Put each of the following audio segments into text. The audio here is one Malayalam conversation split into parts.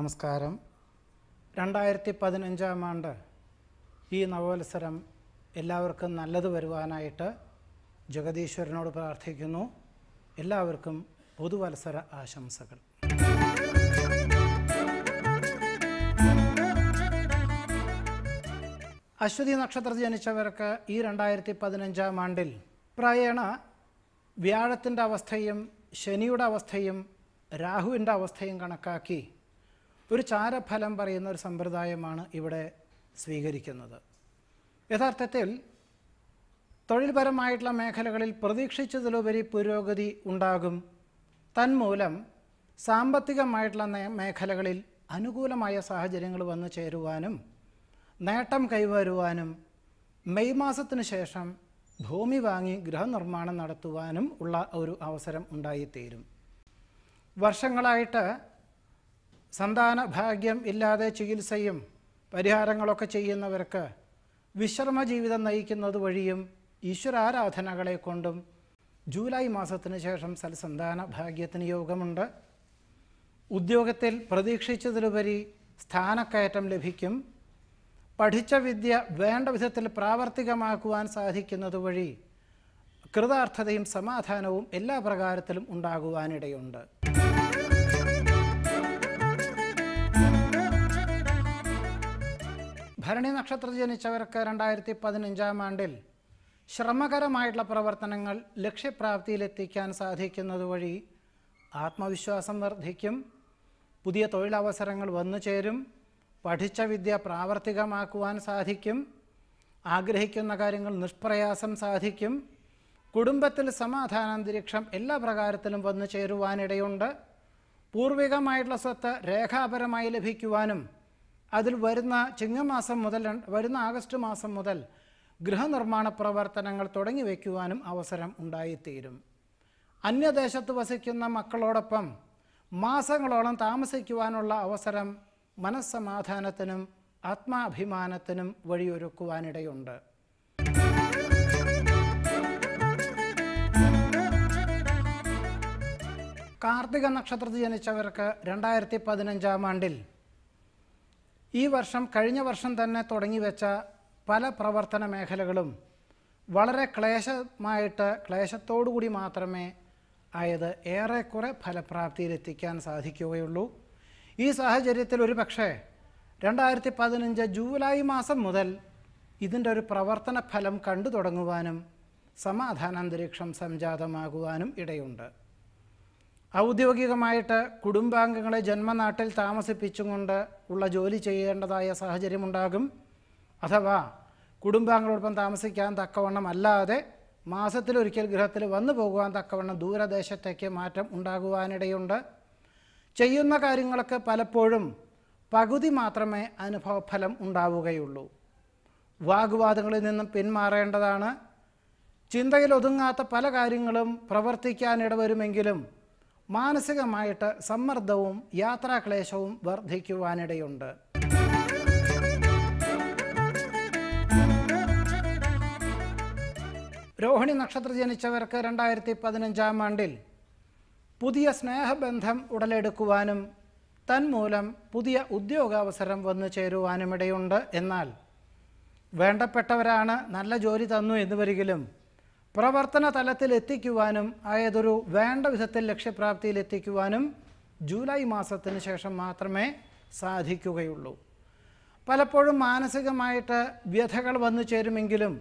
നമസ്കാരം രണ്ടായിരത്തി പതിനഞ്ചാം ആണ്ട് ഈ നവവത്സരം എല്ലാവർക്കും നല്ലത് വരുവാനായിട്ട് ജഗദീശ്വരനോട് പ്രാർത്ഥിക്കുന്നു എല്ലാവർക്കും പുതുവത്സര ആശംസകൾ അശ്വതി നക്ഷത്ര ജനിച്ചവർക്ക് ഈ രണ്ടായിരത്തി പതിനഞ്ചാം ആണ്ടിൽ പ്രായണ വ്യാഴത്തിൻ്റെ അവസ്ഥയും ശനിയുടെ അവസ്ഥയും രാഹുവിൻ്റെ അവസ്ഥയും കണക്കാക്കി ഒരു ചാരഫലം പറയുന്ന ഒരു സമ്പ്രദായമാണ് ഇവിടെ സ്വീകരിക്കുന്നത് യഥാർത്ഥത്തിൽ തൊഴിൽപരമായിട്ടുള്ള മേഖലകളിൽ പ്രതീക്ഷിച്ചതിലുപരി പുരോഗതി ഉണ്ടാകും തന്മൂലം സാമ്പത്തികമായിട്ടുള്ള മേഖലകളിൽ അനുകൂലമായ സാഹചര്യങ്ങൾ വന്നു ചേരുവാനും നേട്ടം കൈവരുവാനും മെയ് മാസത്തിന് ശേഷം ഭൂമി വാങ്ങി ഗൃഹനിർമ്മാണം നടത്തുവാനും ഉള്ള ഒരു അവസരം ഉണ്ടായിത്തീരും വർഷങ്ങളായിട്ട് സന്താന ഭാഗ്യം ഇല്ലാതെ ചികിത്സയും പരിഹാരങ്ങളൊക്കെ ചെയ്യുന്നവർക്ക് വിശ്രമ ജീവിതം നയിക്കുന്നത് വഴിയും ഈശ്വരാരാധനകളെ കൊണ്ടും ജൂലൈ മാസത്തിന് ശേഷം സൽസന്താന ഭാഗ്യത്തിന് യോഗമുണ്ട് ഉദ്യോഗത്തിൽ പ്രതീക്ഷിച്ചതിലുപരി സ്ഥാനക്കയറ്റം ലഭിക്കും പഠിച്ച വിദ്യ വേണ്ട വിധത്തിൽ പ്രാവർത്തികമാക്കുവാൻ സാധിക്കുന്നത് വഴി കൃതാർത്ഥതയും സമാധാനവും എല്ലാ പ്രകാരത്തിലും ഉണ്ടാകുവാനിടയുണ്ട് ഭരണി നക്ഷത്രത്തിൽ ജനിച്ചവർക്ക് രണ്ടായിരത്തി പതിനഞ്ചാം ആണ്ടിൽ ശ്രമകരമായിട്ടുള്ള പ്രവർത്തനങ്ങൾ ലക്ഷ്യപ്രാപ്തിയിലെത്തിക്കാൻ സാധിക്കുന്നത് വഴി ആത്മവിശ്വാസം വർദ്ധിക്കും പുതിയ തൊഴിലവസരങ്ങൾ വന്നു ചേരും പഠിച്ച വിദ്യ പ്രാവർത്തികമാക്കുവാൻ സാധിക്കും ആഗ്രഹിക്കുന്ന കാര്യങ്ങൾ നിഷ്പ്രയാസം സാധിക്കും കുടുംബത്തിൽ സമാധാനാന്തരീക്ഷം എല്ലാ പ്രകാരത്തിലും വന്നു ചേരുവാനിടയുണ്ട് പൂർവികമായിട്ടുള്ള സ്വത്ത് രേഖാപരമായി ലഭിക്കുവാനും അതിൽ വരുന്ന ചിങ്ങമാസം മുതൽ വരുന്ന ആഗസ്റ്റ് മാസം മുതൽ ഗൃഹനിർമ്മാണ പ്രവർത്തനങ്ങൾ തുടങ്ങി വയ്ക്കുവാനും അവസരം ഉണ്ടായിത്തീരും അന്യദേശത്ത് വസിക്കുന്ന മക്കളോടൊപ്പം മാസങ്ങളോളം താമസിക്കുവാനുള്ള അവസരം മനസ്സമാധാനത്തിനും ആത്മാഭിമാനത്തിനും വഴിയൊരുക്കുവാനിടയുണ്ട് കാർത്തിക നക്ഷത്രത്തിൽ ജനിച്ചവർക്ക് രണ്ടായിരത്തി പതിനഞ്ചാം ആണ്ടിൽ ഈ വർഷം കഴിഞ്ഞ വർഷം തന്നെ തുടങ്ങി വെച്ച പല പ്രവർത്തന മേഖലകളും വളരെ ക്ലേശമായിട്ട് ക്ലേശത്തോടുകൂടി മാത്രമേ ആയത് ഏറെക്കുറെ ഫലപ്രാപ്തിയിലെത്തിക്കാൻ സാധിക്കുകയുള്ളൂ ഈ സാഹചര്യത്തിൽ ഒരു പക്ഷേ രണ്ടായിരത്തി പതിനഞ്ച് ജൂലൈ മാസം മുതൽ ഇതിൻ്റെ ഒരു പ്രവർത്തന ഫലം കണ്ടു തുടങ്ങുവാനും സമാധാനാന്തരീക്ഷം സംജാതമാകുവാനും ഇടയുണ്ട് ഔദ്യോഗികമായിട്ട് കുടുംബാംഗങ്ങളെ ജന്മനാട്ടിൽ താമസിപ്പിച്ചുകൊണ്ട് ഉള്ള ജോലി ചെയ്യേണ്ടതായ സാഹചര്യമുണ്ടാകും അഥവാ കുടുംബാംഗങ്ങളോടൊപ്പം താമസിക്കാൻ തക്കവണ്ണം അല്ലാതെ മാസത്തിലൊരിക്കൽ ഗൃഹത്തിൽ വന്നു പോകുവാൻ തക്കവണ്ണം ദൂരദേശത്തേക്ക് മാറ്റം ഉണ്ടാകുവാനിടയുണ്ട് ചെയ്യുന്ന കാര്യങ്ങളൊക്കെ പലപ്പോഴും പകുതി മാത്രമേ അനുഭവഫലം ഉണ്ടാവുകയുള്ളൂ വാഗ്വാദങ്ങളിൽ നിന്നും പിന്മാറേണ്ടതാണ് ചിന്തയിൽ ഒതുങ്ങാത്ത പല കാര്യങ്ങളും പ്രവർത്തിക്കാനിടവരുമെങ്കിലും മാനസികമായിട്ട് സമ്മർദ്ദവും യാത്രാക്ലേശവും വർദ്ധിക്കുവാനിടയുണ്ട് രോഹിണി നക്ഷത്ര ജനിച്ചവർക്ക് രണ്ടായിരത്തി പതിനഞ്ചാം ആണ്ടിൽ പുതിയ സ്നേഹബന്ധം ഉടലെടുക്കുവാനും തന്മൂലം പുതിയ ഉദ്യോഗാവസരം വന്നു ഇടയുണ്ട് എന്നാൽ വേണ്ടപ്പെട്ടവരാണ് നല്ല ജോലി തന്നു എന്ന് വരികിലും പ്രവർത്തന തലത്തിൽ എത്തിക്കുവാനും ആയതൊരു വേണ്ട വിധത്തിൽ ലക്ഷ്യപ്രാപ്തിയിൽ എത്തിക്കുവാനും ജൂലൈ മാസത്തിന് ശേഷം മാത്രമേ സാധിക്കുകയുള്ളൂ പലപ്പോഴും മാനസികമായിട്ട് വ്യഥകൾ വന്നു ചേരുമെങ്കിലും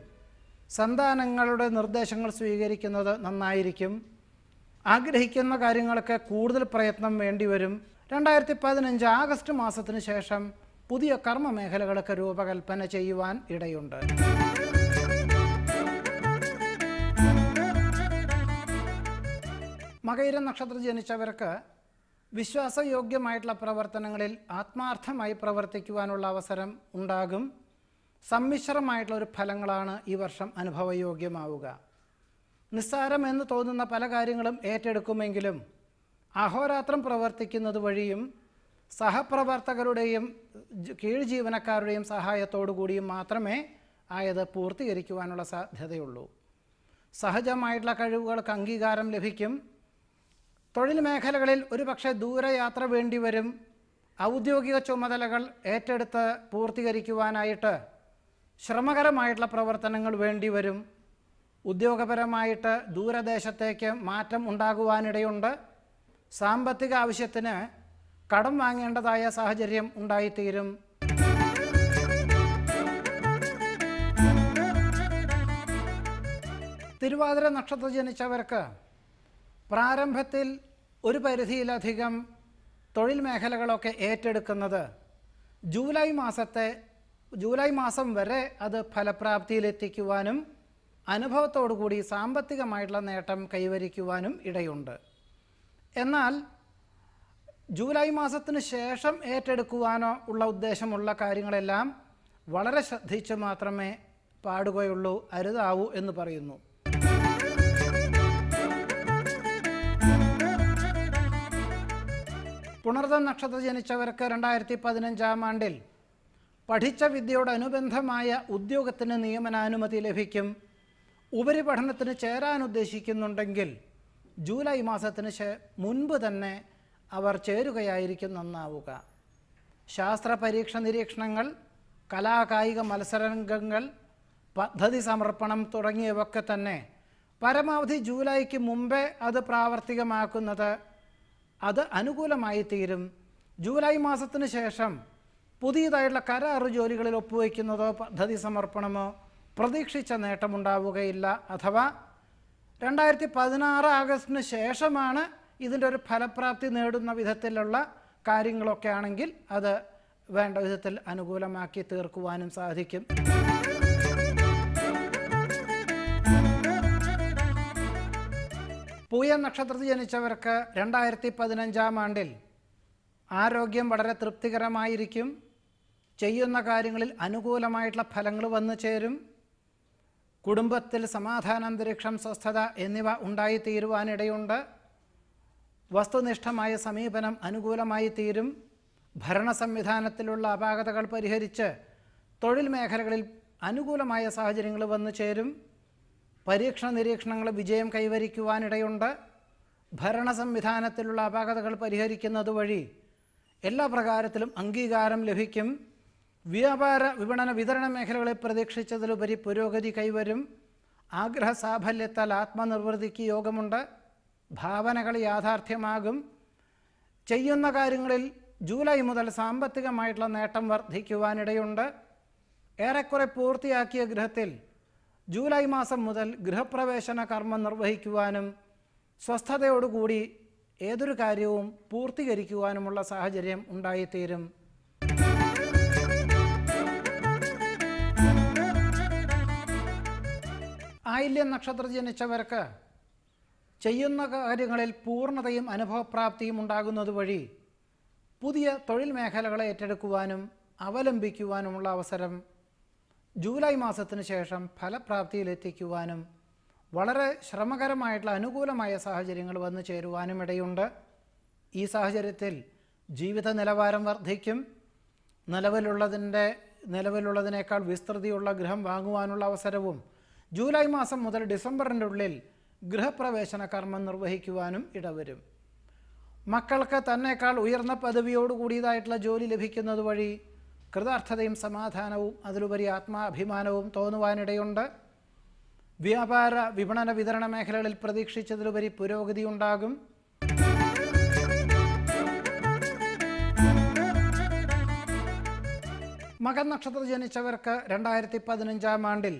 സന്താനങ്ങളുടെ നിർദ്ദേശങ്ങൾ സ്വീകരിക്കുന്നത് നന്നായിരിക്കും ആഗ്രഹിക്കുന്ന കാര്യങ്ങളൊക്കെ കൂടുതൽ പ്രയത്നം വേണ്ടിവരും രണ്ടായിരത്തി പതിനഞ്ച് ആഗസ്റ്റ് മാസത്തിന് ശേഷം പുതിയ കർമ്മ മേഖലകളൊക്കെ രൂപകൽപ്പന ചെയ്യുവാൻ ഇടയുണ്ട് മകയിര നക്ഷത്രം ജനിച്ചവർക്ക് വിശ്വാസയോഗ്യമായിട്ടുള്ള പ്രവർത്തനങ്ങളിൽ ആത്മാർത്ഥമായി പ്രവർത്തിക്കുവാനുള്ള അവസരം ഉണ്ടാകും സമ്മിശ്രമായിട്ടുള്ള ഒരു ഫലങ്ങളാണ് ഈ വർഷം അനുഭവയോഗ്യമാവുക നിസ്സാരം എന്ന് തോന്നുന്ന പല കാര്യങ്ങളും ഏറ്റെടുക്കുമെങ്കിലും അഹോരാത്രം പ്രവർത്തിക്കുന്നത് വഴിയും സഹപ്രവർത്തകരുടെയും കീഴ് ജീവനക്കാരുടെയും സഹായത്തോടു കൂടിയും മാത്രമേ ആയത് പൂർത്തീകരിക്കുവാനുള്ള സാധ്യതയുള്ളൂ സഹജമായിട്ടുള്ള കഴിവുകൾക്ക് അംഗീകാരം ലഭിക്കും തൊഴിൽ മേഖലകളിൽ ഒരുപക്ഷെ ദൂരയാത്ര വരും ഔദ്യോഗിക ചുമതലകൾ ഏറ്റെടുത്ത് പൂർത്തീകരിക്കുവാനായിട്ട് ശ്രമകരമായിട്ടുള്ള പ്രവർത്തനങ്ങൾ വേണ്ടിവരും ഉദ്യോഗപരമായിട്ട് ദൂരദേശത്തേക്ക് മാറ്റം ഉണ്ടാകുവാനിടയുണ്ട് സാമ്പത്തിക ആവശ്യത്തിന് കടം വാങ്ങേണ്ടതായ സാഹചര്യം ഉണ്ടായിത്തീരും തിരുവാതിര നക്ഷത്രം ജനിച്ചവർക്ക് പ്രാരംഭത്തിൽ ഒരു പരിധിയിലധികം തൊഴിൽ മേഖലകളൊക്കെ ഏറ്റെടുക്കുന്നത് ജൂലൈ മാസത്തെ ജൂലൈ മാസം വരെ അത് ഫലപ്രാപ്തിയിലെത്തിക്കുവാനും അനുഭവത്തോടുകൂടി സാമ്പത്തികമായിട്ടുള്ള നേട്ടം കൈവരിക്കുവാനും ഇടയുണ്ട് എന്നാൽ ജൂലൈ മാസത്തിന് ശേഷം ഏറ്റെടുക്കുവാനോ ഉള്ള ഉദ്ദേശമുള്ള കാര്യങ്ങളെല്ലാം വളരെ ശ്രദ്ധിച്ച് മാത്രമേ പാടുകയുള്ളൂ അരുതാവൂ എന്ന് പറയുന്നു പുണർത നക്ഷത്ര ജനിച്ചവർക്ക് രണ്ടായിരത്തി പതിനഞ്ചാം ആണ്ടിൽ പഠിച്ച വിദ്യയോട് അനുബന്ധമായ ഉദ്യോഗത്തിന് നിയമനാനുമതി ലഭിക്കും ഉപരിപഠനത്തിന് ചേരാൻ ഉദ്ദേശിക്കുന്നുണ്ടെങ്കിൽ ജൂലൈ മാസത്തിന് മുൻപ് തന്നെ അവർ ചേരുകയായിരിക്കും നന്നാവുക ശാസ്ത്ര പരീക്ഷ നിരീക്ഷണങ്ങൾ കലാകായിക മത്സരംഗങ്ങൾ പദ്ധതി സമർപ്പണം തുടങ്ങിയവയൊക്കെ തന്നെ പരമാവധി ജൂലൈക്ക് മുമ്പേ അത് പ്രാവർത്തികമാക്കുന്നത് അത് അനുകൂലമായി തീരും ജൂലൈ മാസത്തിന് ശേഷം പുതിയതായിട്ടുള്ള കരാറ് ജോലികളിൽ ഒപ്പുവയ്ക്കുന്നതോ പദ്ധതി സമർപ്പണമോ പ്രതീക്ഷിച്ച നേട്ടമുണ്ടാവുകയില്ല അഥവാ രണ്ടായിരത്തി പതിനാറ് ആഗസ്റ്റിന് ശേഷമാണ് ഇതിൻ്റെ ഒരു ഫലപ്രാപ്തി നേടുന്ന വിധത്തിലുള്ള കാര്യങ്ങളൊക്കെ ആണെങ്കിൽ അത് വേണ്ട വിധത്തിൽ അനുകൂലമാക്കി തീർക്കുവാനും സാധിക്കും പൂയ നക്ഷത്രത്തിൽ ജനിച്ചവർക്ക് രണ്ടായിരത്തി പതിനഞ്ചാം ആണ്ടിൽ ആരോഗ്യം വളരെ തൃപ്തികരമായിരിക്കും ചെയ്യുന്ന കാര്യങ്ങളിൽ അനുകൂലമായിട്ടുള്ള ഫലങ്ങൾ വന്നു ചേരും കുടുംബത്തിൽ അന്തരീക്ഷം സ്വസ്ഥത എന്നിവ ഉണ്ടായിത്തീരുവാനിടയുണ്ട് വസ്തുനിഷ്ഠമായ സമീപനം അനുകൂലമായി തീരും ഭരണ സംവിധാനത്തിലുള്ള അപാകതകൾ പരിഹരിച്ച് തൊഴിൽ മേഖലകളിൽ അനുകൂലമായ സാഹചര്യങ്ങൾ വന്നു ചേരും പരീക്ഷണ നിരീക്ഷണങ്ങൾ വിജയം കൈവരിക്കുവാനിടയുണ്ട് ഭരണ സംവിധാനത്തിലുള്ള അപാകതകൾ പരിഹരിക്കുന്നത് വഴി എല്ലാ പ്രകാരത്തിലും അംഗീകാരം ലഭിക്കും വ്യാപാര വിപണന വിതരണ മേഖലകളെ പ്രതീക്ഷിച്ചതിലുപരി പുരോഗതി കൈവരും ആഗ്രഹ സാഫല്യത്താൽ ആത്മനിർവൃതിക്ക് യോഗമുണ്ട് ഭാവനകൾ യാഥാർത്ഥ്യമാകും ചെയ്യുന്ന കാര്യങ്ങളിൽ ജൂലൈ മുതൽ സാമ്പത്തികമായിട്ടുള്ള നേട്ടം വർദ്ധിക്കുവാനിടയുണ്ട് ഏറെക്കുറെ പൂർത്തിയാക്കിയ ഗൃഹത്തിൽ ജൂലൈ മാസം മുതൽ ഗൃഹപ്രവേശന കർമ്മം നിർവഹിക്കുവാനും സ്വസ്ഥതയോടുകൂടി ഏതൊരു കാര്യവും പൂർത്തീകരിക്കുവാനുമുള്ള സാഹചര്യം ഉണ്ടായിത്തീരും ആയില്യം നക്ഷത്ര ജനിച്ചവർക്ക് ചെയ്യുന്ന കാര്യങ്ങളിൽ പൂർണ്ണതയും അനുഭവപ്രാപ്തിയും ഉണ്ടാകുന്നത് വഴി പുതിയ തൊഴിൽ മേഖലകളെ ഏറ്റെടുക്കുവാനും അവലംബിക്കുവാനുമുള്ള അവസരം ജൂലൈ മാസത്തിന് ശേഷം ഫലപ്രാപ്തിയിലെത്തിക്കുവാനും വളരെ ശ്രമകരമായിട്ടുള്ള അനുകൂലമായ സാഹചര്യങ്ങൾ വന്നു ചേരുവാനും ഇടയുണ്ട് ഈ സാഹചര്യത്തിൽ ജീവിത നിലവാരം വർദ്ധിക്കും നിലവിലുള്ളതിൻ്റെ നിലവിലുള്ളതിനേക്കാൾ വിസ്തൃതിയുള്ള ഗൃഹം വാങ്ങുവാനുള്ള അവസരവും ജൂലൈ മാസം മുതൽ ഡിസംബറിൻ്റെ ഉള്ളിൽ ഗൃഹപ്രവേശന കർമ്മം നിർവഹിക്കുവാനും ഇടവരും മക്കൾക്ക് തന്നേക്കാൾ ഉയർന്ന പദവിയോടുകൂടിയതായിട്ടുള്ള ജോലി ലഭിക്കുന്നത് വഴി കൃതാർത്ഥതയും സമാധാനവും അതിലുപരി ആത്മാഭിമാനവും തോന്നുവാനിടയുണ്ട് വ്യാപാര വിപണന വിതരണ മേഖലകളിൽ പ്രതീക്ഷിച്ചതിലുപരി പുരോഗതി ഉണ്ടാകും മകൻ ജനിച്ചവർക്ക് രണ്ടായിരത്തി പതിനഞ്ചാം ആണ്ടിൽ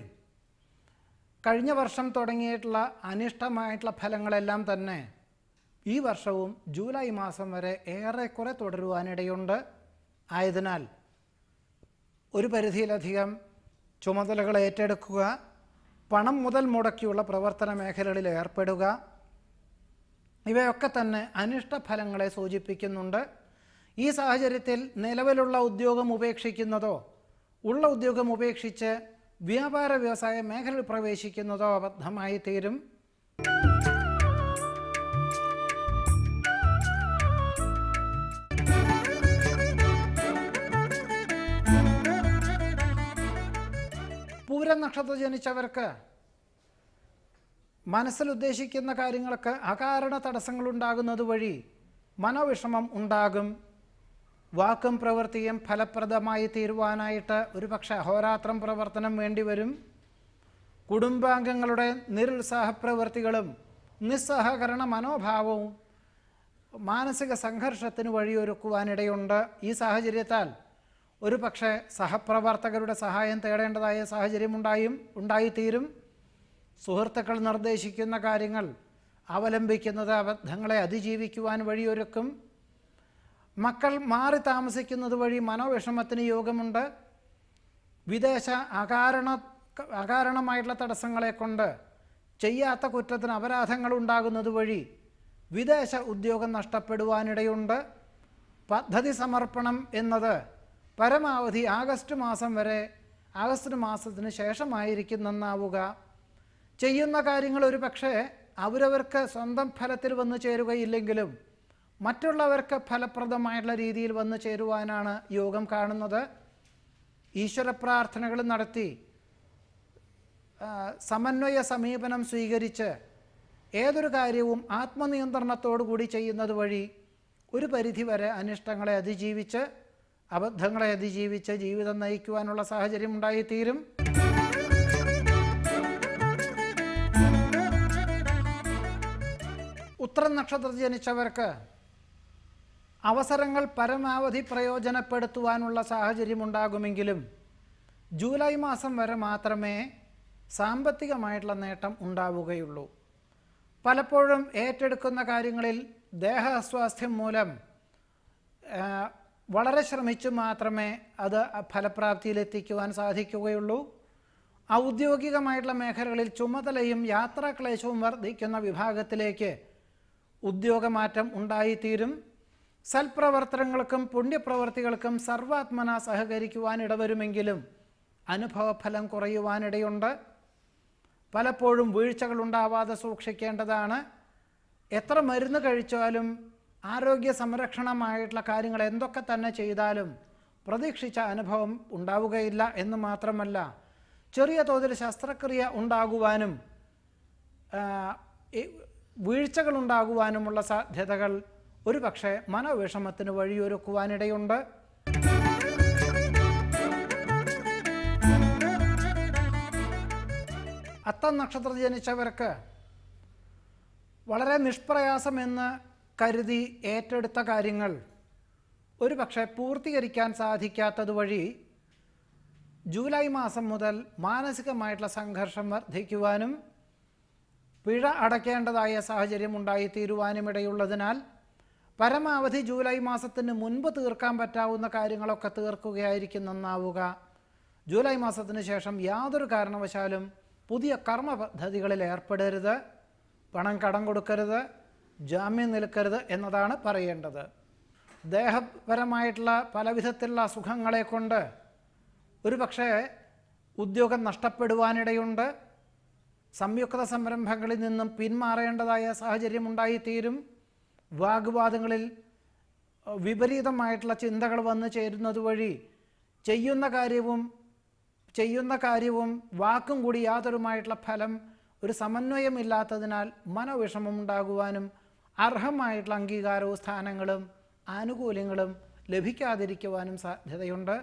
കഴിഞ്ഞ വർഷം തുടങ്ങിയിട്ടുള്ള അനിഷ്ടമായിട്ടുള്ള ഫലങ്ങളെല്ലാം തന്നെ ഈ വർഷവും ജൂലൈ മാസം വരെ ഏറെക്കുറെ തുടരുവാനിടയുണ്ട് ആയതിനാൽ ഒരു പരിധിയിലധികം ചുമതലകൾ ഏറ്റെടുക്കുക പണം മുതൽ മുടക്കിയുള്ള പ്രവർത്തന മേഖലകളിൽ ഏർപ്പെടുക ഇവയൊക്കെ തന്നെ അനിഷ്ടഫലങ്ങളെ സൂചിപ്പിക്കുന്നുണ്ട് ഈ സാഹചര്യത്തിൽ നിലവിലുള്ള ഉദ്യോഗം ഉപേക്ഷിക്കുന്നതോ ഉള്ള ഉദ്യോഗം ഉപേക്ഷിച്ച് വ്യാപാര വ്യവസായ മേഖലയിൽ പ്രവേശിക്കുന്നതോ അബദ്ധമായി തീരും ഉത്തരം നക്ഷത്ര ജനിച്ചവർക്ക് മനസ്സിൽ ഉദ്ദേശിക്കുന്ന കാര്യങ്ങൾക്ക് അകാരണ ഉണ്ടാകുന്നത് വഴി മനോവിഷമം ഉണ്ടാകും വാക്കും പ്രവൃത്തിയും ഫലപ്രദമായി തീരുവാനായിട്ട് ഒരുപക്ഷെ അഹോരാത്രം പ്രവർത്തനം വേണ്ടിവരും കുടുംബാംഗങ്ങളുടെ നിരുത്സാഹപ്രവൃത്തികളും നിസ്സഹകരണ മനോഭാവവും മാനസിക സംഘർഷത്തിന് വഴിയൊരുക്കുവാനിടയുണ്ട് ഈ സാഹചര്യത്താൽ ഒരു പക്ഷേ സഹപ്രവർത്തകരുടെ സഹായം തേടേണ്ടതായ ഉണ്ടായും ഉണ്ടായിത്തീരും സുഹൃത്തുക്കൾ നിർദ്ദേശിക്കുന്ന കാര്യങ്ങൾ അവലംബിക്കുന്നത് അബദ്ധങ്ങളെ അതിജീവിക്കുവാൻ വഴിയൊരുക്കും മക്കൾ മാറി താമസിക്കുന്നത് വഴി മനോവിഷമത്തിന് യോഗമുണ്ട് വിദേശ അകാരണ അകാരണമായിട്ടുള്ള തടസ്സങ്ങളെ കൊണ്ട് ചെയ്യാത്ത കുറ്റത്തിന് അപരാധങ്ങൾ ഉണ്ടാകുന്നത് വഴി വിദേശ ഉദ്യോഗം നഷ്ടപ്പെടുവാനിടയുണ്ട് പദ്ധതി സമർപ്പണം എന്നത് പരമാവധി ആഗസ്റ്റ് മാസം വരെ ആഗസ്റ്റ് മാസത്തിന് ശേഷമായിരിക്കും നന്നാവുക ചെയ്യുന്ന കാര്യങ്ങൾ ഒരു പക്ഷേ അവരവർക്ക് സ്വന്തം ഫലത്തിൽ വന്നു ചേരുകയില്ലെങ്കിലും മറ്റുള്ളവർക്ക് ഫലപ്രദമായിട്ടുള്ള രീതിയിൽ വന്നു ചേരുവാനാണ് യോഗം കാണുന്നത് ഈശ്വര പ്രാർത്ഥനകൾ നടത്തി സമന്വയ സമീപനം സ്വീകരിച്ച് ഏതൊരു കാര്യവും ആത്മനിയന്ത്രണത്തോടു കൂടി ചെയ്യുന്നത് വഴി ഒരു പരിധിവരെ അനിഷ്ടങ്ങളെ അതിജീവിച്ച് അബദ്ധങ്ങളെ അതിജീവിച്ച് ജീവിതം നയിക്കുവാനുള്ള സാഹചര്യം ഉണ്ടായിത്തീരും ഉത്തരം നക്ഷത്രത്തിൽ ജനിച്ചവർക്ക് അവസരങ്ങൾ പരമാവധി പ്രയോജനപ്പെടുത്തുവാനുള്ള സാഹചര്യമുണ്ടാകുമെങ്കിലും ജൂലൈ മാസം വരെ മാത്രമേ സാമ്പത്തികമായിട്ടുള്ള നേട്ടം ഉണ്ടാവുകയുള്ളൂ പലപ്പോഴും ഏറ്റെടുക്കുന്ന കാര്യങ്ങളിൽ അസ്വാസ്ഥ്യം മൂലം വളരെ ശ്രമിച്ചു മാത്രമേ അത് ഫലപ്രാപ്തിയിലെത്തിക്കുവാൻ സാധിക്കുകയുള്ളൂ ഔദ്യോഗികമായിട്ടുള്ള മേഖലകളിൽ ചുമതലയും യാത്രാക്ലേശവും വർദ്ധിക്കുന്ന വിഭാഗത്തിലേക്ക് ഉദ്യോഗമാറ്റം ഉണ്ടായിത്തീരും സൽപ്രവർത്തനങ്ങൾക്കും പുണ്യപ്രവർത്തികൾക്കും സർവാത്മന സഹകരിക്കുവാനിടവരുമെങ്കിലും അനുഭവഫലം കുറയുവാനിടയുണ്ട് പലപ്പോഴും വീഴ്ചകളുണ്ടാവാതെ സൂക്ഷിക്കേണ്ടതാണ് എത്ര മരുന്ന് കഴിച്ചാലും ആരോഗ്യ സംരക്ഷണമായിട്ടുള്ള കാര്യങ്ങൾ എന്തൊക്കെ തന്നെ ചെയ്താലും പ്രതീക്ഷിച്ച അനുഭവം ഉണ്ടാവുകയില്ല എന്ന് മാത്രമല്ല ചെറിയ തോതിൽ ശസ്ത്രക്രിയ ഉണ്ടാകുവാനും വീഴ്ചകൾ ഉണ്ടാകുവാനുമുള്ള സാധ്യതകൾ ഒരു പക്ഷേ മനോവിഷമത്തിന് വഴിയൊരുക്കുവാനിടയുണ്ട് അത്തം നക്ഷത്രം ജനിച്ചവർക്ക് വളരെ നിഷ്പ്രയാസമെന്ന് കരുതി ഏറ്റെടുത്ത കാര്യങ്ങൾ ഒരു പക്ഷേ പൂർത്തീകരിക്കാൻ സാധിക്കാത്തതുവഴി ജൂലൈ മാസം മുതൽ മാനസികമായിട്ടുള്ള സംഘർഷം വർദ്ധിക്കുവാനും പിഴ അടയ്ക്കേണ്ടതായ സാഹചര്യം ഉണ്ടായിത്തീരുവാനും ഇടയുള്ളതിനാൽ പരമാവധി ജൂലൈ മാസത്തിന് മുൻപ് തീർക്കാൻ പറ്റാവുന്ന കാര്യങ്ങളൊക്കെ തീർക്കുകയായിരിക്കും നന്നാവുക ജൂലൈ മാസത്തിന് ശേഷം യാതൊരു കാരണവശാലും പുതിയ കർമ്മ പദ്ധതികളിൽ ഏർപ്പെടരുത് പണം കടം കൊടുക്കരുത് ജാമ്യം നിൽക്കരുത് എന്നതാണ് പറയേണ്ടത് ദേഹപരമായിട്ടുള്ള പലവിധത്തിലുള്ള സുഖങ്ങളെ കൊണ്ട് ഒരു പക്ഷേ ഉദ്യോഗം നഷ്ടപ്പെടുവാനിടയുണ്ട് സംയുക്ത സംരംഭങ്ങളിൽ നിന്നും പിന്മാറേണ്ടതായ സാഹചര്യം ഉണ്ടായിത്തീരും വാഗ്വാദങ്ങളിൽ വിപരീതമായിട്ടുള്ള ചിന്തകൾ വന്നു ചേരുന്നത് വഴി ചെയ്യുന്ന കാര്യവും ചെയ്യുന്ന കാര്യവും വാക്കും കൂടി യാതൊരുമായിട്ടുള്ള ഫലം ഒരു സമന്വയമില്ലാത്തതിനാൽ മനോവിഷമം ഉണ്ടാകുവാനും അർഹമായിട്ടുള്ള അംഗീകാരവും സ്ഥാനങ്ങളും ആനുകൂല്യങ്ങളും ലഭിക്കാതിരിക്കുവാനും സാധ്യതയുണ്ട്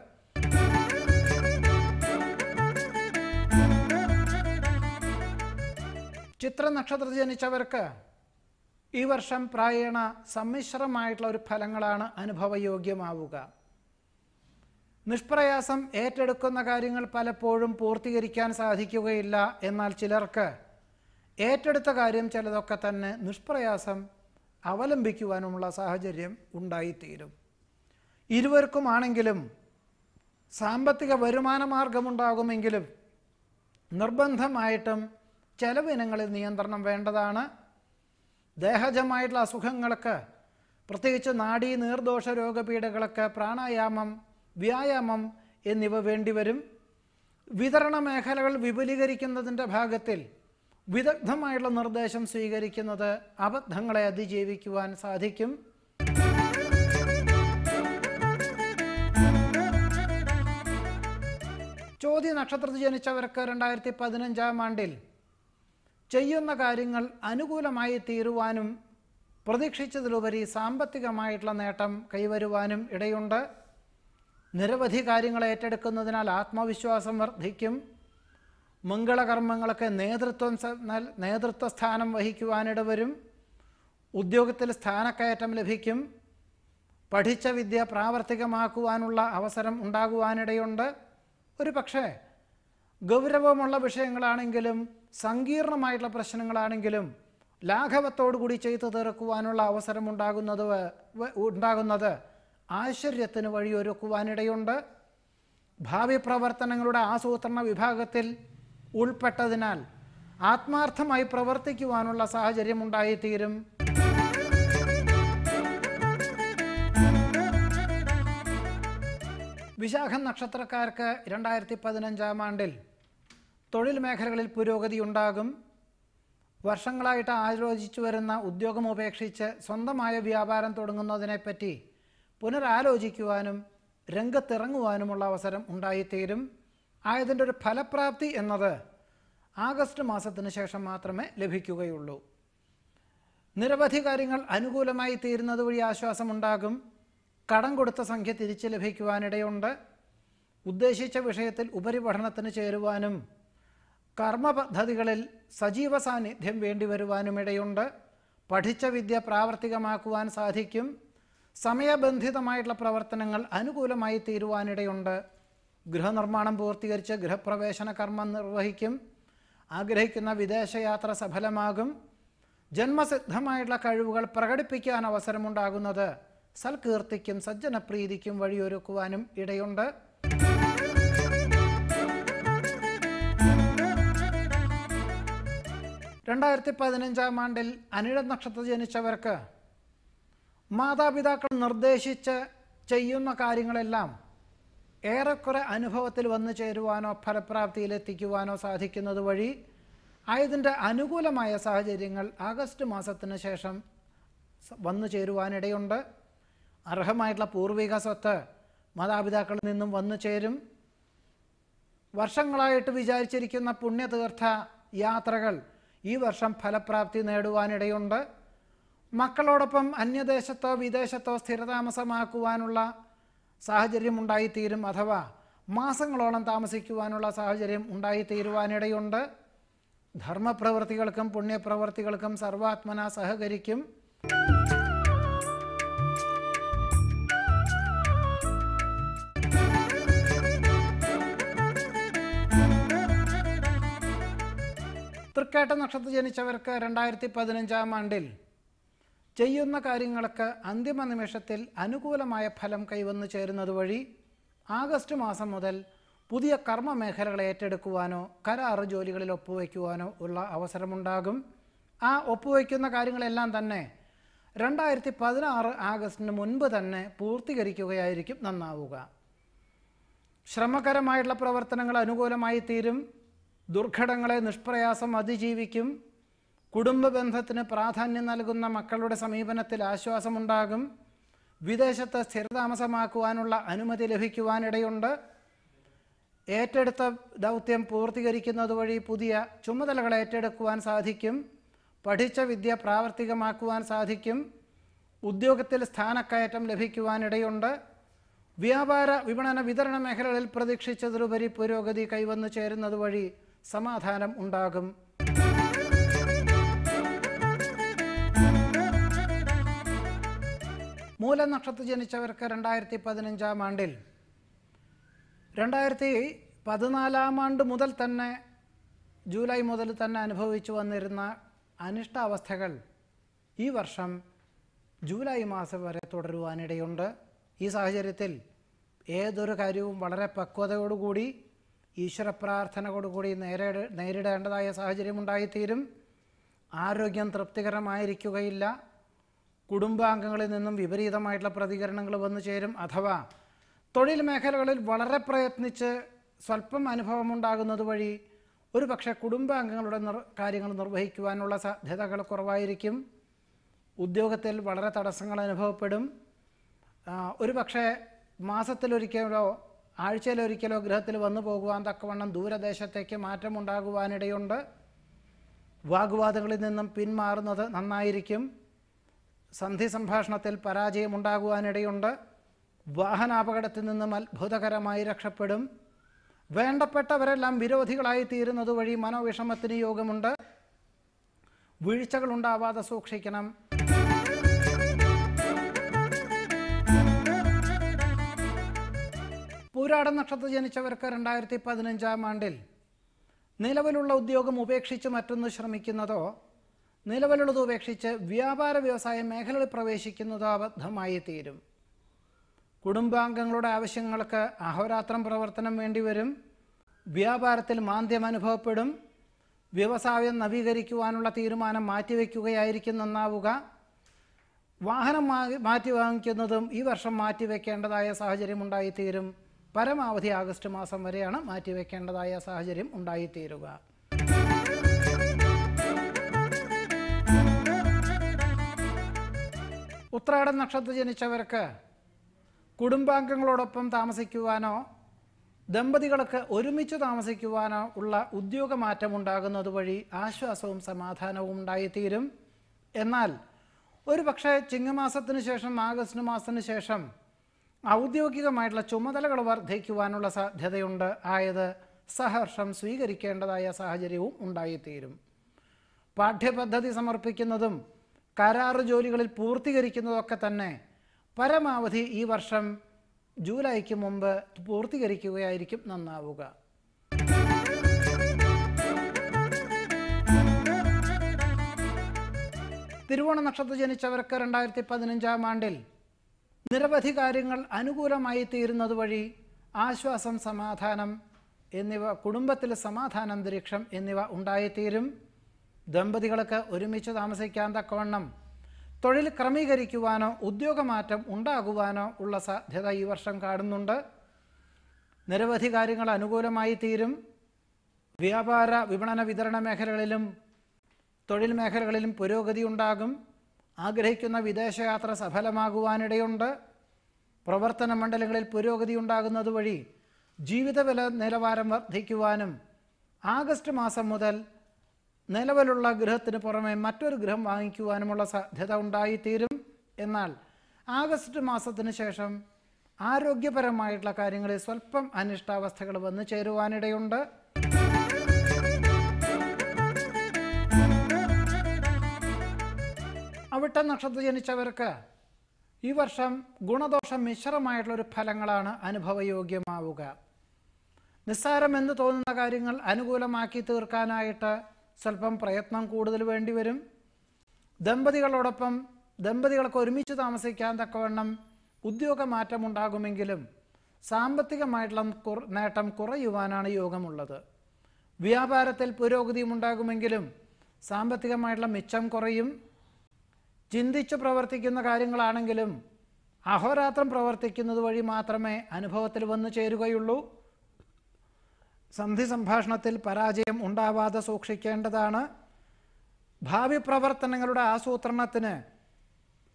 ചിത്ര നക്ഷത്രത്തിൽ ജനിച്ചവർക്ക് ഈ വർഷം പ്രായണ സമ്മിശ്രമായിട്ടുള്ള ഒരു ഫലങ്ങളാണ് അനുഭവയോഗ്യമാവുക നിഷ്പ്രയാസം ഏറ്റെടുക്കുന്ന കാര്യങ്ങൾ പലപ്പോഴും പൂർത്തീകരിക്കാൻ സാധിക്കുകയില്ല എന്നാൽ ചിലർക്ക് ഏറ്റെടുത്ത കാര്യം ചിലതൊക്കെ തന്നെ നിഷ്പ്രയാസം അവലംബിക്കുവാനുമുള്ള സാഹചര്യം ഉണ്ടായിത്തീരും ഇരുവർക്കുമാണെങ്കിലും സാമ്പത്തിക വരുമാന മാർഗമുണ്ടാകുമെങ്കിലും നിർബന്ധമായിട്ടും ചെലവിനങ്ങളിൽ നിയന്ത്രണം വേണ്ടതാണ് ദേഹജമായിട്ടുള്ള അസുഖങ്ങൾക്ക് പ്രത്യേകിച്ച് നാഡീ നീർദോഷ രോഗപീഠകൾക്ക് പ്രാണായാമം വ്യായാമം എന്നിവ വേണ്ടിവരും വിതരണ മേഖലകൾ വിപുലീകരിക്കുന്നതിൻ്റെ ഭാഗത്തിൽ വിദഗ്ധമായുള്ള നിർദ്ദേശം സ്വീകരിക്കുന്നത് അബദ്ധങ്ങളെ അതിജീവിക്കുവാൻ സാധിക്കും ചോദ്യ നക്ഷത്രത്തിൽ ജനിച്ചവർക്ക് രണ്ടായിരത്തി പതിനഞ്ചാം ആണ്ടിൽ ചെയ്യുന്ന കാര്യങ്ങൾ അനുകൂലമായി തീരുവാനും പ്രതീക്ഷിച്ചതിലുപരി സാമ്പത്തികമായിട്ടുള്ള നേട്ടം കൈവരുവാനും ഇടയുണ്ട് നിരവധി കാര്യങ്ങൾ ഏറ്റെടുക്കുന്നതിനാൽ ആത്മവിശ്വാസം വർദ്ധിക്കും മംഗളകർമ്മങ്ങളൊക്കെ നേതൃത്വം നേതൃത്വ സ്ഥാനം വഹിക്കുവാനിട വരും ഉദ്യോഗത്തിൽ സ്ഥാനക്കയറ്റം ലഭിക്കും പഠിച്ച വിദ്യ പ്രാവർത്തികമാക്കുവാനുള്ള അവസരം ഉണ്ടാകുവാനിടയുണ്ട് ഒരു പക്ഷേ ഗൗരവമുള്ള വിഷയങ്ങളാണെങ്കിലും സങ്കീർണമായിട്ടുള്ള പ്രശ്നങ്ങളാണെങ്കിലും ലാഘവത്തോടുകൂടി ചെയ്തു തീർക്കുവാനുള്ള അവസരം ഉണ്ടാകുന്നത് ഉണ്ടാകുന്നത് ആശ്ചര്യത്തിന് വഴിയൊരുക്കുവാനിടയുണ്ട് ഭാവി പ്രവർത്തനങ്ങളുടെ ആസൂത്രണ വിഭാഗത്തിൽ ഉൾപ്പെട്ടതിനാൽ ആത്മാർത്ഥമായി പ്രവർത്തിക്കുവാനുള്ള സാഹചര്യമുണ്ടായിത്തീരും വിശാഖ നക്ഷത്രക്കാർക്ക് രണ്ടായിരത്തി പതിനഞ്ചാം ആണ്ടിൽ തൊഴിൽ മേഖലകളിൽ പുരോഗതി ഉണ്ടാകും വർഷങ്ങളായിട്ട് ആലോചിച്ചു വരുന്ന ഉദ്യോഗം ഉപേക്ഷിച്ച് സ്വന്തമായ വ്യാപാരം തുടങ്ങുന്നതിനെപ്പറ്റി പുനരാലോചിക്കുവാനും രംഗത്തിറങ്ങുവാനുമുള്ള അവസരം ഉണ്ടായിത്തീരും ആയതിൻ്റെ ഒരു ഫലപ്രാപ്തി എന്നത് ആഗസ്റ്റ് മാസത്തിന് ശേഷം മാത്രമേ ലഭിക്കുകയുള്ളൂ നിരവധി കാര്യങ്ങൾ അനുകൂലമായി തീരുന്നത് വഴി ആശ്വാസമുണ്ടാകും കടം കൊടുത്ത സംഖ്യ തിരിച്ച് ലഭിക്കുവാനിടയുണ്ട് ഉദ്ദേശിച്ച വിഷയത്തിൽ ഉപരിപഠനത്തിന് ചേരുവാനും കർമ്മ പദ്ധതികളിൽ സജീവ സാന്നിധ്യം വേണ്ടിവരുവാനുമിടയുണ്ട് പഠിച്ച വിദ്യ പ്രാവർത്തികമാക്കുവാൻ സാധിക്കും സമയബന്ധിതമായിട്ടുള്ള പ്രവർത്തനങ്ങൾ അനുകൂലമായി തീരുവാനിടയുണ്ട് ഗൃഹനിർമ്മാണം പൂർത്തീകരിച്ച് ഗൃഹപ്രവേശന കർമ്മം നിർവഹിക്കും ആഗ്രഹിക്കുന്ന വിദേശയാത്ര സഫലമാകും ജന്മസിദ്ധമായിട്ടുള്ള കഴിവുകൾ പ്രകടിപ്പിക്കാൻ അവസരമുണ്ടാകുന്നത് സൽകീർത്തിക്കും സജ്ജനപ്രീതിക്കും വഴിയൊരുക്കുവാനും ഇടയുണ്ട് രണ്ടായിരത്തി പതിനഞ്ചാം ആണ്ടിൽ അനിഴ നക്ഷത്രം ജനിച്ചവർക്ക് മാതാപിതാക്കൾ നിർദ്ദേശിച്ച് ചെയ്യുന്ന കാര്യങ്ങളെല്ലാം ഏറെക്കുറെ അനുഭവത്തിൽ വന്നു ചേരുവാനോ ഫലപ്രാപ്തിയിലെത്തിക്കുവാനോ സാധിക്കുന്നത് വഴി ആയതിൻ്റെ അനുകൂലമായ സാഹചര്യങ്ങൾ ആഗസ്റ്റ് മാസത്തിന് ശേഷം വന്നു ചേരുവാനിടയുണ്ട് അർഹമായിട്ടുള്ള പൂർവിക സ്വത്ത് മാതാപിതാക്കളിൽ നിന്നും വന്നു ചേരും വർഷങ്ങളായിട്ട് വിചാരിച്ചിരിക്കുന്ന പുണ്യതീർത്ഥ യാത്രകൾ ഈ വർഷം ഫലപ്രാപ്തി നേടുവാനിടയുണ്ട് മക്കളോടൊപ്പം അന്യദേശത്തോ വിദേശത്തോ സ്ഥിരതാമസമാക്കുവാനുള്ള ഉണ്ടായിത്തീരും അഥവാ മാസങ്ങളോളം താമസിക്കുവാനുള്ള സാഹചര്യം ഉണ്ടായിത്തീരുവാനിടയുണ്ട് ധർമ്മപ്രവൃത്തികൾക്കും പുണ്യപ്രവൃത്തികൾക്കും സർവാത്മന സഹകരിക്കും തൃക്കേട്ട നക്ഷത്രം ജനിച്ചവർക്ക് രണ്ടായിരത്തി പതിനഞ്ചാം ആണ്ടിൽ ചെയ്യുന്ന കാര്യങ്ങൾക്ക് അന്തിമ നിമിഷത്തിൽ അനുകൂലമായ ഫലം കൈവന്നു ചേരുന്നത് വഴി ആഗസ്റ്റ് മാസം മുതൽ പുതിയ കർമ്മ മേഖലകൾ ഏറ്റെടുക്കുവാനോ കരാറ് ജോലികളിൽ ഒപ്പുവയ്ക്കുവാനോ ഉള്ള അവസരമുണ്ടാകും ആ ഒപ്പുവയ്ക്കുന്ന കാര്യങ്ങളെല്ലാം തന്നെ രണ്ടായിരത്തി പതിനാറ് ആഗസ്റ്റിന് മുൻപ് തന്നെ പൂർത്തീകരിക്കുകയായിരിക്കും നന്നാവുക ശ്രമകരമായിട്ടുള്ള പ്രവർത്തനങ്ങൾ അനുകൂലമായി തീരും ദുർഘടങ്ങളെ നിഷ്പ്രയാസം അതിജീവിക്കും കുടുംബ ബന്ധത്തിന് പ്രാധാന്യം നൽകുന്ന മക്കളുടെ സമീപനത്തിൽ ആശ്വാസമുണ്ടാകും വിദേശത്ത് സ്ഥിരതാമസമാക്കുവാനുള്ള അനുമതി ലഭിക്കുവാനിടയുണ്ട് ഏറ്റെടുത്ത ദൗത്യം പൂർത്തീകരിക്കുന്നത് വഴി പുതിയ ചുമതലകൾ ഏറ്റെടുക്കുവാൻ സാധിക്കും പഠിച്ച വിദ്യ പ്രാവർത്തികമാക്കുവാൻ സാധിക്കും ഉദ്യോഗത്തിൽ സ്ഥാനക്കയറ്റം ലഭിക്കുവാനിടയുണ്ട് വ്യാപാര വിപണന വിതരണ മേഖലകളിൽ പ്രതീക്ഷിച്ചതിലുപരി പുരോഗതി കൈവന്നു ചേരുന്നത് വഴി സമാധാനം ഉണ്ടാകും മൂലനക്ഷത്ര ജനിച്ചവർക്ക് രണ്ടായിരത്തി പതിനഞ്ചാം ആണ്ടിൽ രണ്ടായിരത്തി പതിനാലാം ആണ്ട് മുതൽ തന്നെ ജൂലൈ മുതൽ തന്നെ അനുഭവിച്ചു വന്നിരുന്ന അനിഷ്ടാവസ്ഥകൾ ഈ വർഷം ജൂലൈ മാസം വരെ തുടരുവാനിടയുണ്ട് ഈ സാഹചര്യത്തിൽ ഏതൊരു കാര്യവും വളരെ പക്വതയോടുകൂടി ഈശ്വര പ്രാർത്ഥനയോടുകൂടി നേരെ നേരിടേണ്ടതായ സാഹചര്യമുണ്ടായിത്തീരും ആരോഗ്യം തൃപ്തികരമായിരിക്കുകയില്ല കുടുംബാംഗങ്ങളിൽ നിന്നും വിപരീതമായിട്ടുള്ള പ്രതികരണങ്ങൾ വന്നു ചേരും അഥവാ തൊഴിൽ മേഖലകളിൽ വളരെ പ്രയത്നിച്ച് സ്വല്പം അനുഭവമുണ്ടാകുന്നത് വഴി ഒരു പക്ഷേ കുടുംബാംഗങ്ങളുടെ നിർ കാര്യങ്ങൾ നിർവഹിക്കുവാനുള്ള സാധ്യതകൾ കുറവായിരിക്കും ഉദ്യോഗത്തിൽ വളരെ തടസ്സങ്ങൾ അനുഭവപ്പെടും ഒരു പക്ഷേ മാസത്തിലൊരിക്കലോ ആഴ്ചയിലൊരിക്കലോ ഗൃഹത്തിൽ വന്നു പോകുവാൻ തക്കവണ്ണം ദൂരദേശത്തേക്ക് മാറ്റമുണ്ടാകുവാനിടയുണ്ട് വാഗ്വാദങ്ങളിൽ നിന്നും പിന്മാറുന്നത് നന്നായിരിക്കും സന്ധി സംഭാഷണത്തിൽ പരാജയമുണ്ടാകുവാനിടയുണ്ട് വാഹനാപകടത്തിൽ നിന്നും അത്ഭുതകരമായി രക്ഷപ്പെടും വേണ്ടപ്പെട്ടവരെല്ലാം വിരോധികളായി തീരുന്നത് വഴി മനോവിഷമത്തിന് യോഗമുണ്ട് വീഴ്ചകൾ ഉണ്ടാവാതെ സൂക്ഷിക്കണം പൂരാട നക്ഷത്രം ജനിച്ചവർക്ക് രണ്ടായിരത്തി പതിനഞ്ചാം ആണ്ടിൽ നിലവിലുള്ള ഉദ്യോഗം ഉപേക്ഷിച്ച് മറ്റൊന്ന് ശ്രമിക്കുന്നതോ നിലവിലുള്ളത് ഉപേക്ഷിച്ച് വ്യാപാര വ്യവസായ മേഖലകളിൽ പ്രവേശിക്കുന്നത് അബദ്ധമായി തീരും കുടുംബാംഗങ്ങളുടെ ആവശ്യങ്ങൾക്ക് അഹോരാത്രം പ്രവർത്തനം വേണ്ടിവരും വ്യാപാരത്തിൽ മാന്ദ്യം അനുഭവപ്പെടും വ്യവസായം നവീകരിക്കുവാനുള്ള തീരുമാനം മാറ്റിവെക്കുകയായിരിക്കും നന്നാവുക വാഹനം മാറ്റി വാങ്ങിക്കുന്നതും ഈ വർഷം മാറ്റിവെക്കേണ്ടതായ സാഹചര്യം ഉണ്ടായിത്തീരും പരമാവധി ആഗസ്റ്റ് മാസം വരെയാണ് മാറ്റിവെക്കേണ്ടതായ സാഹചര്യം ഉണ്ടായിത്തീരുക ഉത്രാടൻ നക്ഷത്രം ജനിച്ചവർക്ക് കുടുംബാംഗങ്ങളോടൊപ്പം താമസിക്കുവാനോ ദമ്പതികൾക്ക് ഒരുമിച്ച് താമസിക്കുവാനോ ഉള്ള ഉദ്യോഗമാറ്റം ഉണ്ടാകുന്നത് വഴി ആശ്വാസവും സമാധാനവും ഉണ്ടായിത്തീരും എന്നാൽ ഒരു പക്ഷേ ചിങ്ങമാസത്തിന് ശേഷം ആഗസ്റ്റ് മാസത്തിന് ശേഷം ഔദ്യോഗികമായിട്ടുള്ള ചുമതലകൾ വർദ്ധിക്കുവാനുള്ള സാധ്യതയുണ്ട് ആയത് സഹർഷം സ്വീകരിക്കേണ്ടതായ സാഹചര്യവും ഉണ്ടായിത്തീരും പാഠ്യപദ്ധതി സമർപ്പിക്കുന്നതും കരാറ് ജോലികളിൽ പൂർത്തീകരിക്കുന്നതൊക്കെ തന്നെ പരമാവധി ഈ വർഷം ജൂലൈക്ക് മുമ്പ് പൂർത്തീകരിക്കുകയായിരിക്കും നന്നാവുക തിരുവോണ നക്ഷത്രം ജനിച്ചവർക്ക് രണ്ടായിരത്തി പതിനഞ്ചാം ആണ്ടിൽ നിരവധി കാര്യങ്ങൾ അനുകൂലമായി തീരുന്നത് വഴി ആശ്വാസം സമാധാനം എന്നിവ കുടുംബത്തിലെ സമാധാന അന്തരീക്ഷം എന്നിവ ഉണ്ടായിത്തീരും ദമ്പതികൾക്ക് ഒരുമിച്ച് താമസിക്കാൻ തക്കവണ്ണം തൊഴിൽ ക്രമീകരിക്കുവാനോ ഉദ്യോഗമാറ്റം ഉണ്ടാകുവാനോ ഉള്ള സാധ്യത ഈ വർഷം കാണുന്നുണ്ട് നിരവധി കാര്യങ്ങൾ അനുകൂലമായി തീരും വ്യാപാര വിപണന വിതരണ മേഖലകളിലും തൊഴിൽ മേഖലകളിലും പുരോഗതി ഉണ്ടാകും ആഗ്രഹിക്കുന്ന വിദേശയാത്ര സഫലമാകുവാനിടയുണ്ട് പ്രവർത്തന മണ്ഡലങ്ങളിൽ പുരോഗതി ഉണ്ടാകുന്നത് വഴി ജീവിത നിലവാരം വർദ്ധിക്കുവാനും ആഗസ്റ്റ് മാസം മുതൽ നിലവിലുള്ള ഗ്രഹത്തിന് പുറമെ മറ്റൊരു ഗ്രഹം വാങ്ങിക്കുവാനുമുള്ള സാധ്യത ഉണ്ടായിത്തീരും എന്നാൽ ആഗസ്റ്റ് മാസത്തിന് ശേഷം ആരോഗ്യപരമായിട്ടുള്ള കാര്യങ്ങളിൽ സ്വല്പം അനിഷ്ടാവസ്ഥകൾ വന്നു ചേരുവാനിടയുണ്ട് അവിട്ട നക്ഷത്രം ജനിച്ചവർക്ക് ഈ വർഷം ഗുണദോഷ മിശ്രമായിട്ടുള്ളൊരു ഫലങ്ങളാണ് അനുഭവയോഗ്യമാവുക നിസ്സാരമെന്ന് തോന്നുന്ന കാര്യങ്ങൾ അനുകൂലമാക്കി തീർക്കാനായിട്ട് സ്വല്പം പ്രയത്നം കൂടുതൽ വേണ്ടി വരും ദമ്പതികളോടൊപ്പം ദമ്പതികൾക്ക് ഒരുമിച്ച് താമസിക്കാൻ തക്കവണ്ണം ഉണ്ടാകുമെങ്കിലും സാമ്പത്തികമായിട്ടുള്ള നേട്ടം കുറയുവാനാണ് യോഗമുള്ളത് വ്യാപാരത്തിൽ പുരോഗതിയും ഉണ്ടാകുമെങ്കിലും സാമ്പത്തികമായിട്ടുള്ള മിച്ചം കുറയും ചിന്തിച്ചു പ്രവർത്തിക്കുന്ന കാര്യങ്ങളാണെങ്കിലും അഹോരാത്രം പ്രവർത്തിക്കുന്നത് വഴി മാത്രമേ അനുഭവത്തിൽ വന്നു ചേരുകയുള്ളൂ സന്ധി സംഭാഷണത്തിൽ പരാജയം ഉണ്ടാവാതെ സൂക്ഷിക്കേണ്ടതാണ് ഭാവി പ്രവർത്തനങ്ങളുടെ ആസൂത്രണത്തിന്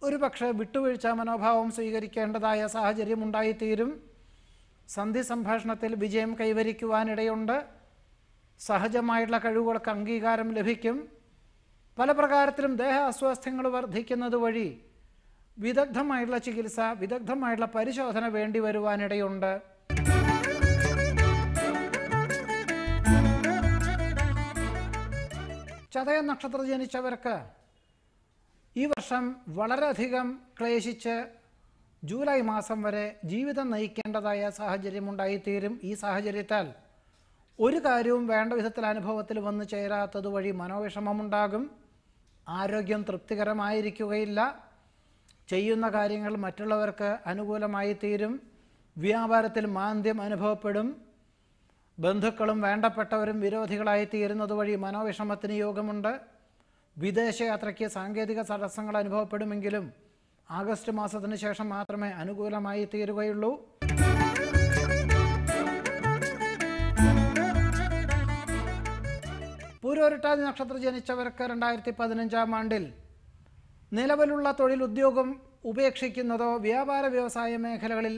ഒരു പക്ഷേ വിട്ടുവീഴ്ച മനോഭാവം സ്വീകരിക്കേണ്ടതായ സാഹചര്യം ഉണ്ടായിത്തീരും സന്ധി സംഭാഷണത്തിൽ വിജയം കൈവരിക്കുവാനിടയുണ്ട് സഹജമായിട്ടുള്ള കഴിവുകൾക്ക് അംഗീകാരം ലഭിക്കും പല പ്രകാരത്തിലും ദേഹ അസ്വാസ്ഥ്യങ്ങൾ വർദ്ധിക്കുന്നത് വഴി വിദഗ്ധമായിട്ടുള്ള ചികിത്സ വിദഗ്ധമായിട്ടുള്ള പരിശോധന വേണ്ടി വരുവാനിടയുണ്ട് ചതയ നക്ഷത്രം ജനിച്ചവർക്ക് ഈ വർഷം വളരെയധികം ക്ലേശിച്ച് ജൂലൈ മാസം വരെ ജീവിതം നയിക്കേണ്ടതായ സാഹചര്യമുണ്ടായിത്തീരും ഈ സാഹചര്യത്താൽ ഒരു കാര്യവും വേണ്ട വിധത്തിൽ അനുഭവത്തിൽ വന്നു ചേരാത്തത് വഴി മനോവിഷമമുണ്ടാകും ആരോഗ്യം തൃപ്തികരമായിരിക്കുകയില്ല ചെയ്യുന്ന കാര്യങ്ങൾ മറ്റുള്ളവർക്ക് അനുകൂലമായി തീരും വ്യാപാരത്തിൽ മാന്ദ്യം അനുഭവപ്പെടും ബന്ധുക്കളും വേണ്ടപ്പെട്ടവരും വിരോധികളായി തീരുന്നത് വഴി മനോവിഷമത്തിന് യോഗമുണ്ട് വിദേശയാത്രയ്ക്ക് സാങ്കേതിക തടസ്സങ്ങൾ അനുഭവപ്പെടുമെങ്കിലും ആഗസ്റ്റ് മാസത്തിന് ശേഷം മാത്രമേ അനുകൂലമായി തീരുകയുള്ളൂ പൂരോരുട്ടാതി നക്ഷത്ര ജനിച്ചവർക്ക് രണ്ടായിരത്തി പതിനഞ്ചാം ആണ്ടിൽ നിലവിലുള്ള തൊഴിൽ ഉദ്യോഗം ഉപേക്ഷിക്കുന്നതോ വ്യാപാര വ്യവസായ മേഖലകളിൽ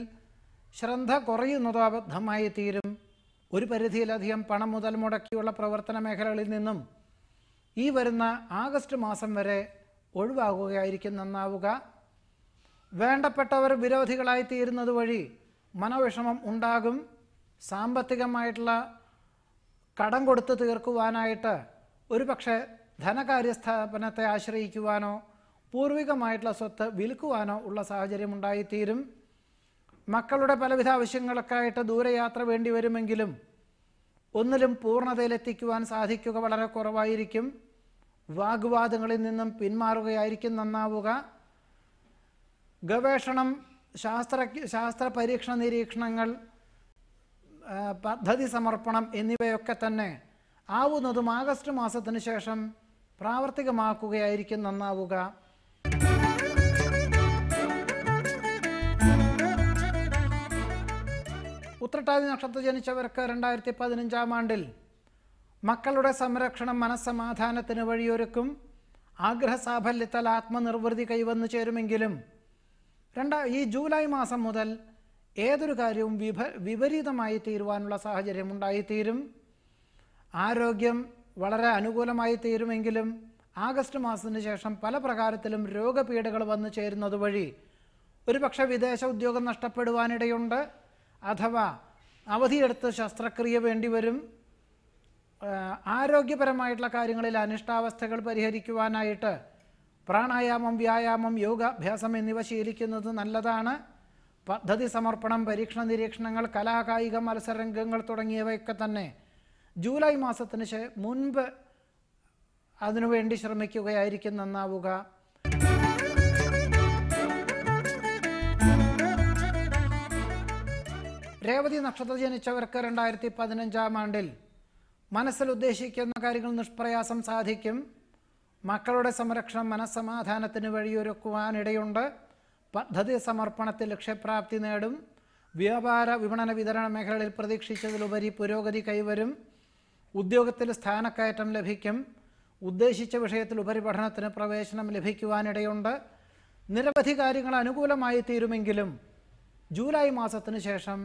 ശ്രദ്ധ കുറയുന്നതോ അബദ്ധമായി തീരും ഒരു പരിധിയിലധികം പണം മുതൽ മുടക്കിയുള്ള പ്രവർത്തന മേഖലകളിൽ നിന്നും ഈ വരുന്ന ആഗസ്റ്റ് മാസം വരെ ഒഴിവാകുകയായിരിക്കും നന്നാവുക വേണ്ടപ്പെട്ടവർ വിരോധികളായി തീരുന്നത് വഴി മനോവിഷമം ഉണ്ടാകും സാമ്പത്തികമായിട്ടുള്ള കടം കൊടുത്ത് തീർക്കുവാനായിട്ട് ഒരുപക്ഷെ ധനകാര്യ ധനകാര്യസ്ഥാപനത്തെ ആശ്രയിക്കുവാനോ പൂർവികമായിട്ടുള്ള സ്വത്ത് വിൽക്കുവാനോ ഉള്ള സാഹചര്യം ഉണ്ടായിത്തീരും മക്കളുടെ പലവിധ ആവശ്യങ്ങൾക്കായിട്ട് ദൂരയാത്ര വേണ്ടി വരുമെങ്കിലും ഒന്നിലും പൂർണ്ണതയിലെത്തിക്കുവാൻ സാധിക്കുക വളരെ കുറവായിരിക്കും വാഗ്വാദങ്ങളിൽ നിന്നും പിന്മാറുകയായിരിക്കും നന്നാവുക ഗവേഷണം ശാസ്ത്ര ശാസ്ത്ര പരീക്ഷണ നിരീക്ഷണങ്ങൾ പദ്ധതി സമർപ്പണം എന്നിവയൊക്കെ തന്നെ ആവുന്നതും ആഗസ്റ്റ് മാസത്തിന് ശേഷം പ്രാവർത്തികമാക്കുകയായിരിക്കും നന്നാവുക ഉത്രട്ടാതി നക്ഷത്രത്തിൽ ജനിച്ചവർക്ക് രണ്ടായിരത്തി പതിനഞ്ചാം ആണ്ടിൽ മക്കളുടെ സംരക്ഷണം മനസ്സമാധാനത്തിന് വഴിയൊരുക്കും സാഫല്യത്താൽ ആത്മനിർവൃതി കൈവന്നു ചേരുമെങ്കിലും രണ്ട ഈ ജൂലൈ മാസം മുതൽ ഏതൊരു കാര്യവും വിഭ വിപരീതമായി തീരുവാനുള്ള സാഹചര്യം ഉണ്ടായിത്തീരും ആരോഗ്യം വളരെ അനുകൂലമായി തീരുമെങ്കിലും ആഗസ്റ്റ് മാസത്തിന് ശേഷം പല പ്രകാരത്തിലും രോഗപീഠകൾ വന്നു ചേരുന്നത് വഴി ഒരുപക്ഷെ വിദേശ ഉദ്യോഗം നഷ്ടപ്പെടുവാനിടയുണ്ട് അഥവാ അവധിയെടുത്ത് ശസ്ത്രക്രിയ വേണ്ടിവരും ആരോഗ്യപരമായിട്ടുള്ള കാര്യങ്ങളിൽ അനിഷ്ടാവസ്ഥകൾ പരിഹരിക്കുവാനായിട്ട് പ്രാണായാമം വ്യായാമം യോഗാഭ്യാസം എന്നിവ ശീലിക്കുന്നത് നല്ലതാണ് പദ്ധതി സമർപ്പണം പരീക്ഷണ നിരീക്ഷണങ്ങൾ കലാകായിക മത്സരരംഗങ്ങൾ തുടങ്ങിയവയൊക്കെ തന്നെ ജൂലൈ മാസത്തിന് മുൻപ് അതിനുവേണ്ടി ശ്രമിക്കുകയായിരിക്കും നന്നാവുക രേവതി നക്ഷത്ര ജനിച്ചവർക്ക് രണ്ടായിരത്തി പതിനഞ്ചാം ആണ്ടിൽ മനസ്സിൽ ഉദ്ദേശിക്കുന്ന കാര്യങ്ങൾ നിഷ്പ്രയാസം സാധിക്കും മക്കളുടെ സംരക്ഷണം മനസ്സമാധാനത്തിന് വഴിയൊരുക്കുവാനിടയുണ്ട് പദ്ധതി സമർപ്പണത്തിൽ ലക്ഷ്യപ്രാപ്തി നേടും വ്യാപാര വിപണന വിതരണ മേഖലകളിൽ പ്രതീക്ഷിച്ചതിലുപരി പുരോഗതി കൈവരും ഉദ്യോഗത്തിൽ സ്ഥാനക്കയറ്റം ലഭിക്കും ഉദ്ദേശിച്ച വിഷയത്തിൽ ഉപരിപഠനത്തിന് പ്രവേശനം ലഭിക്കുവാനിടയുണ്ട് നിരവധി കാര്യങ്ങൾ അനുകൂലമായി തീരുമെങ്കിലും ജൂലൈ മാസത്തിന് ശേഷം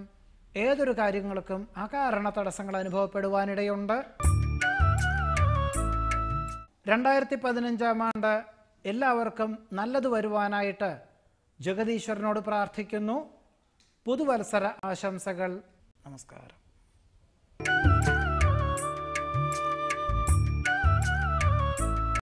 ഏതൊരു കാര്യങ്ങൾക്കും അകാരണ തടസ്സങ്ങൾ അനുഭവപ്പെടുവാനിടയുണ്ട് രണ്ടായിരത്തി പതിനഞ്ചാം ആണ്ട് എല്ലാവർക്കും നല്ലത് വരുവാനായിട്ട് ജഗതീശ്വരനോട് പ്രാർത്ഥിക്കുന്നു പുതുവത്സര ആശംസകൾ നമസ്കാരം